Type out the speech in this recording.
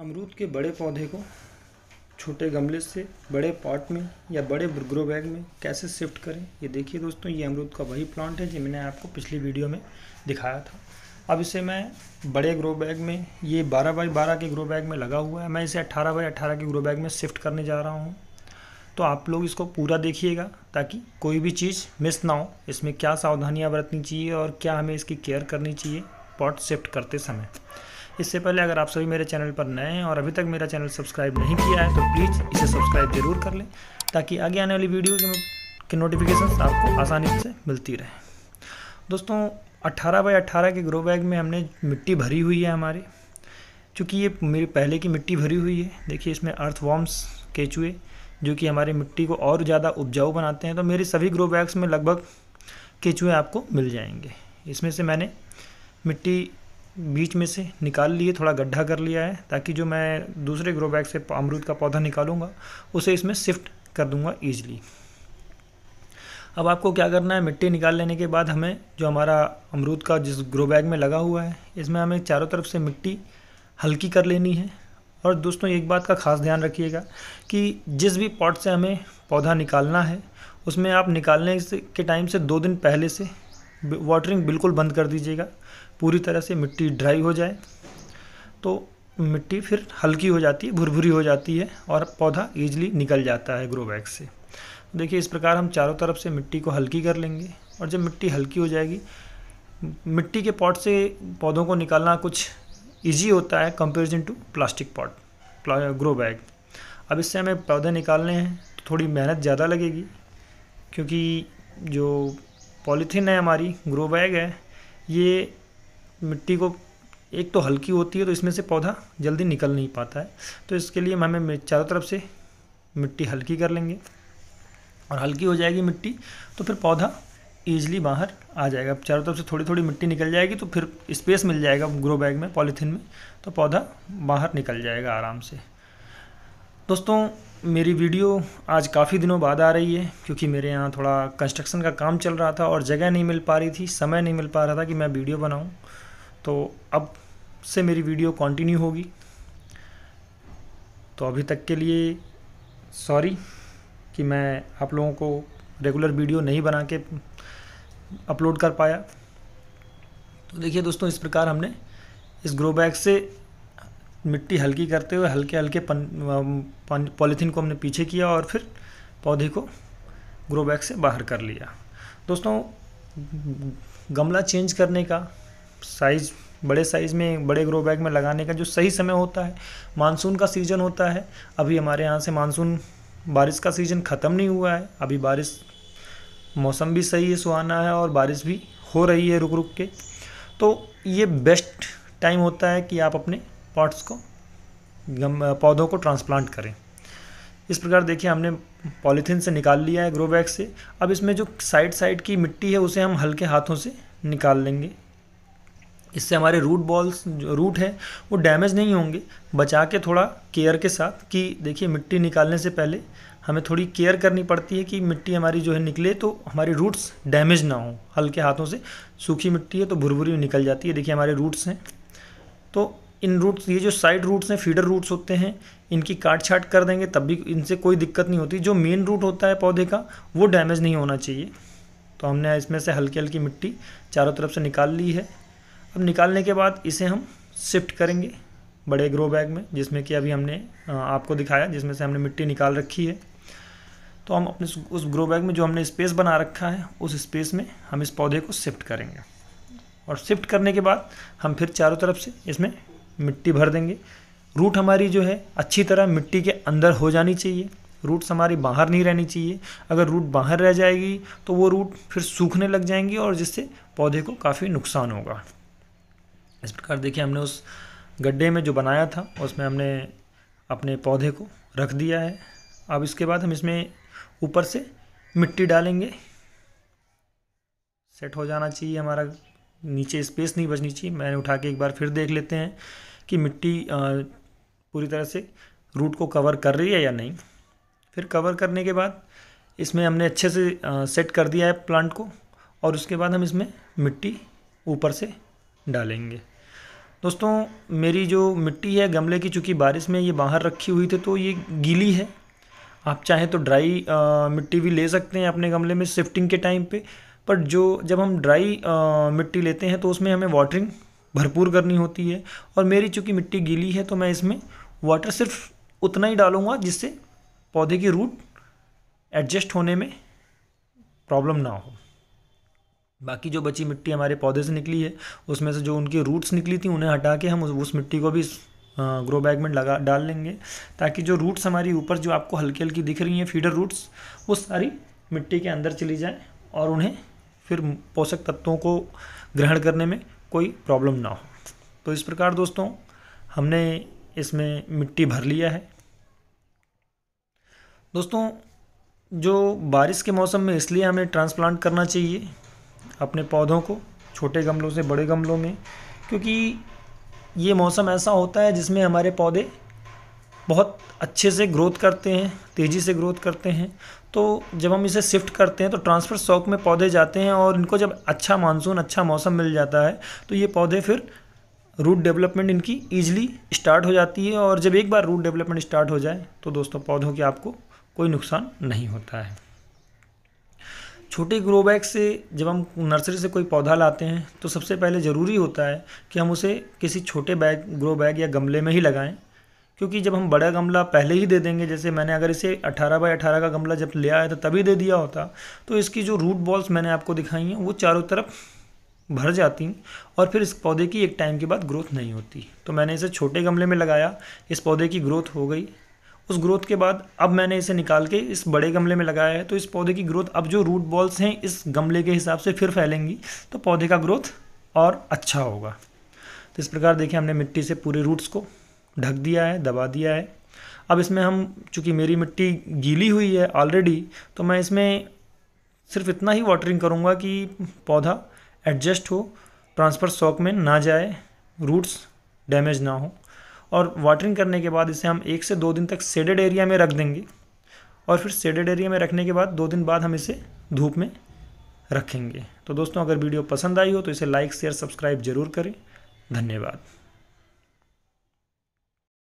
अमरूद के बड़े पौधे को छोटे गमले से बड़े पॉट में या बड़े ग्रो बैग में कैसे शिफ्ट करें ये देखिए दोस्तों ये अमरूद का वही प्लांट है जो मैंने आपको पिछली वीडियो में दिखाया था अब इसे मैं बड़े ग्रो बैग में ये 12 बाई 12 के ग्रो बैग में लगा हुआ है मैं इसे 18 बाई 18 के ग्रो बैग में शिफ्ट करने जा रहा हूँ तो आप लोग इसको पूरा देखिएगा ताकि कोई भी चीज़ मिस ना हो इसमें क्या सावधानियाँ बरतनी चाहिए और क्या हमें इसकी केयर करनी चाहिए पॉट शिफ्ट करते समय इससे पहले अगर आप सभी मेरे चैनल पर नए हैं और अभी तक मेरा चैनल सब्सक्राइब नहीं किया है तो प्लीज़ इसे सब्सक्राइब जरूर कर लें ताकि आगे आने वाली वीडियो के नोटिफिकेशन आपको आसानी से मिलती रहे दोस्तों 18 बाई 18 के ग्रो बैग में हमने मिट्टी भरी हुई है हमारी चूँकि ये मेरी पहले की मिट्टी भरी हुई है देखिए इसमें अर्थ वॉर्म्स केचुए जो कि हमारी मिट्टी को और ज़्यादा उपजाऊ बनाते हैं तो मेरे सभी ग्रो बैग्स में लगभग केचुए आपको मिल जाएंगे इसमें से मैंने मिट्टी बीच में से निकाल लिए थोड़ा गड्ढा कर लिया है ताकि जो मैं दूसरे ग्रो बैग से अमरूद का पौधा निकालूंगा उसे इसमें शिफ्ट कर दूंगा ईजिली अब आपको क्या करना है मिट्टी निकाल लेने के बाद हमें जो हमारा अमरूद का जिस ग्रो बैग में लगा हुआ है इसमें हमें चारों तरफ से मिट्टी हल्की कर लेनी है और दोस्तों एक बात का खास ध्यान रखिएगा कि जिस भी पॉट से हमें पौधा निकालना है उसमें आप निकालने के टाइम से दो दिन पहले से वाटरिंग बिल्कुल बंद कर दीजिएगा पूरी तरह से मिट्टी ड्राई हो जाए तो मिट्टी फिर हल्की हो जाती है भुरभुरी हो जाती है और पौधा ईजिली निकल जाता है ग्रो बैग से देखिए इस प्रकार हम चारों तरफ से मिट्टी को हल्की कर लेंगे और जब मिट्टी हल्की हो जाएगी मिट्टी के पॉट से पौधों को निकालना कुछ ईजी होता है comparison to plastic pot grow bag अब इससे हमें पौधे निकालने हैं तो थोड़ी मेहनत ज़्यादा लगेगी क्योंकि जो पॉलीथीन है हमारी ग्रो बैग है ये मिट्टी को एक तो हल्की होती है तो इसमें से पौधा जल्दी निकल नहीं पाता है तो इसके लिए हमें चारों तरफ से मिट्टी हल्की कर लेंगे और हल्की हो जाएगी मिट्टी तो फिर पौधा ईजली बाहर आ जाएगा अब चारों तरफ से थोड़ी थोड़ी मिट्टी निकल जाएगी तो फिर स्पेस मिल जाएगा ग्रो बैग में पॉलीथीन में तो पौधा बाहर निकल जाएगा आराम से दोस्तों मेरी वीडियो आज काफ़ी दिनों बाद आ रही है क्योंकि मेरे यहाँ थोड़ा कंस्ट्रक्शन का काम चल रहा था और जगह नहीं मिल पा रही थी समय नहीं मिल पा रहा था कि मैं वीडियो बनाऊँ तो अब से मेरी वीडियो कंटिन्यू होगी तो अभी तक के लिए सॉरी कि मैं आप लोगों को रेगुलर वीडियो नहीं बना के अपलोड कर पाया तो देखिए दोस्तों इस प्रकार हमने इस ग्रो बैग से मिट्टी हल्की करते हुए हल्के हल्के पन पॉलीथीन को हमने पीछे किया और फिर पौधे को ग्रो बैग से बाहर कर लिया दोस्तों गमला चेंज करने का साइज़ बड़े साइज़ में बड़े ग्रो बैग में लगाने का जो सही समय होता है मानसून का सीज़न होता है अभी हमारे यहाँ से मानसून बारिश का सीज़न ख़त्म नहीं हुआ है अभी बारिश मौसम भी सही है सुहाना है और बारिश भी हो रही है रुक रुक के तो ये बेस्ट टाइम होता है कि आप अपने पॉट्स को गम पौधों को ट्रांसप्लांट करें इस प्रकार देखिए हमने पॉलीथीन से निकाल लिया है ग्रो बैग से अब इसमें जो साइड साइड की मिट्टी है उसे हम हल्के हाथों से निकाल लेंगे इससे हमारे रूट बॉल्स जो रूट है वो डैमेज नहीं होंगे बचा के थोड़ा केयर के साथ कि देखिए मिट्टी निकालने से पहले हमें थोड़ी केयर करनी पड़ती है कि मिट्टी हमारी जो है निकले तो हमारी रूट्स डैमेज ना हो हल्के हाथों से सूखी मिट्टी है तो भुरभुरी निकल जाती है देखिए हमारे रूट्स हैं तो इन रूट्स ये जो साइड रूट्स हैं फीडर रूट्स होते हैं इनकी काट छाट कर देंगे तब भी इनसे कोई दिक्कत नहीं होती जो मेन रूट होता है पौधे का वो डैमेज नहीं होना चाहिए तो हमने इसमें से हल्की हल्की मिट्टी चारों तरफ से निकाल ली है अब निकालने के बाद इसे हम शिफ्ट करेंगे बड़े ग्रो बैग में जिसमें कि अभी हमने आपको दिखाया जिसमें से हमने मिट्टी निकाल रखी है तो हम अपने उस ग्रो बैग में जो हमने स्पेस बना रखा है उस स्पेस में हम इस पौधे को शिफ्ट करेंगे और शिफ्ट करने के बाद हम फिर चारों तरफ से इसमें मिट्टी भर देंगे रूट हमारी जो है अच्छी तरह मिट्टी के अंदर हो जानी चाहिए रूट्स हमारी बाहर नहीं रहनी चाहिए अगर रूट बाहर रह जाएगी तो वो रूट फिर सूखने लग जाएंगी और जिससे पौधे को काफ़ी नुकसान होगा इस प्रकार देखिए हमने उस गड्ढे में जो बनाया था उसमें हमने अपने पौधे को रख दिया है अब इसके बाद हम इसमें ऊपर से मिट्टी डालेंगे सेट हो जाना चाहिए हमारा नीचे स्पेस नहीं बचनी चाहिए मैंने उठा के एक बार फिर देख लेते हैं कि मिट्टी पूरी तरह से रूट को कवर कर रही है या नहीं फिर कवर करने के बाद इसमें हमने अच्छे से सेट कर दिया है प्लांट को और उसके बाद हम इसमें मिट्टी ऊपर से डालेंगे दोस्तों मेरी जो मिट्टी है गमले की चूँकि बारिश में ये बाहर रखी हुई थी तो ये गीली है आप चाहें तो ड्राई मिट्टी भी ले सकते हैं अपने गमले में शिफ्टिंग के टाइम पे पर जो जब हम ड्राई मिट्टी लेते हैं तो उसमें हमें वाटरिंग भरपूर करनी होती है और मेरी चूँकि मिट्टी गीली है तो मैं इसमें वाटर सिर्फ उतना ही डालूँगा जिससे पौधे की रूट एडजस्ट होने में प्रॉब्लम ना हो बाकी जो बची मिट्टी हमारे पौधे से निकली है उसमें से जो उनकी रूट्स निकली थी उन्हें हटा के हम उस मिट्टी को भी ग्रो बैग में लगा डाल लेंगे ताकि जो रूट्स हमारी ऊपर जो आपको हल्की हल्की दिख रही हैं फीडर रूट्स वो सारी मिट्टी के अंदर चली जाएँ और उन्हें फिर पोषक तत्वों को ग्रहण करने में कोई प्रॉब्लम ना हो तो इस प्रकार दोस्तों हमने इसमें मिट्टी भर लिया है दोस्तों जो बारिश के मौसम में इसलिए हमें ट्रांसप्लांट करना चाहिए अपने पौधों को छोटे गमलों से बड़े गमलों में क्योंकि ये मौसम ऐसा होता है जिसमें हमारे पौधे बहुत अच्छे से ग्रोथ करते हैं तेज़ी से ग्रोथ करते हैं तो जब हम इसे शिफ्ट करते हैं तो ट्रांसफ़र शॉक में पौधे जाते हैं और इनको जब अच्छा मानसून अच्छा मौसम मिल जाता है तो ये पौधे फिर रूट डेवलपमेंट इनकी ईजिली स्टार्ट हो जाती है और जब एक बार रूट डेवलपमेंट स्टार्ट हो जाए तो दोस्तों पौधों के आपको कोई नुकसान नहीं होता है छोटे ग्रो बैग से जब हम नर्सरी से कोई पौधा लाते हैं तो सबसे पहले ज़रूरी होता है कि हम उसे किसी छोटे बैग ग्रो बैग या गमले में ही लगाएं क्योंकि जब हम बड़ा गमला पहले ही दे देंगे जैसे मैंने अगर इसे 18 बाई 18 का गमला जब ले आया था तभी दे दिया होता तो इसकी जो रूट बॉल्स मैंने आपको दिखाई हैं वो चारों तरफ भर जाती और फिर इस पौधे की एक टाइम के बाद ग्रोथ नहीं होती तो मैंने इसे छोटे गमले में लगाया इस पौधे की ग्रोथ हो गई उस ग्रोथ के बाद अब मैंने इसे निकाल के इस बड़े गमले में लगाया है तो इस पौधे की ग्रोथ अब जो रूट बॉल्स हैं इस गमले के हिसाब से फिर फैलेंगी तो पौधे का ग्रोथ और अच्छा होगा तो इस प्रकार देखिए हमने मिट्टी से पूरे रूट्स को ढक दिया है दबा दिया है अब इसमें हम चूँकि मेरी मिट्टी गीली हुई है ऑलरेडी तो मैं इसमें सिर्फ इतना ही वाटरिंग करूँगा कि पौधा एडजस्ट हो ट्रांसफ़र शॉक में ना जाए रूट्स डैमेज ना हो और वाटरिंग करने के बाद इसे हम एक से दो दिन तक सेडेड एरिया में रख देंगे और फिर सेडेड एरिया में रखने के बाद दो दिन बाद हम इसे धूप में रखेंगे तो दोस्तों अगर वीडियो पसंद आई हो तो इसे लाइक शेयर सब्सक्राइब जरूर करें धन्यवाद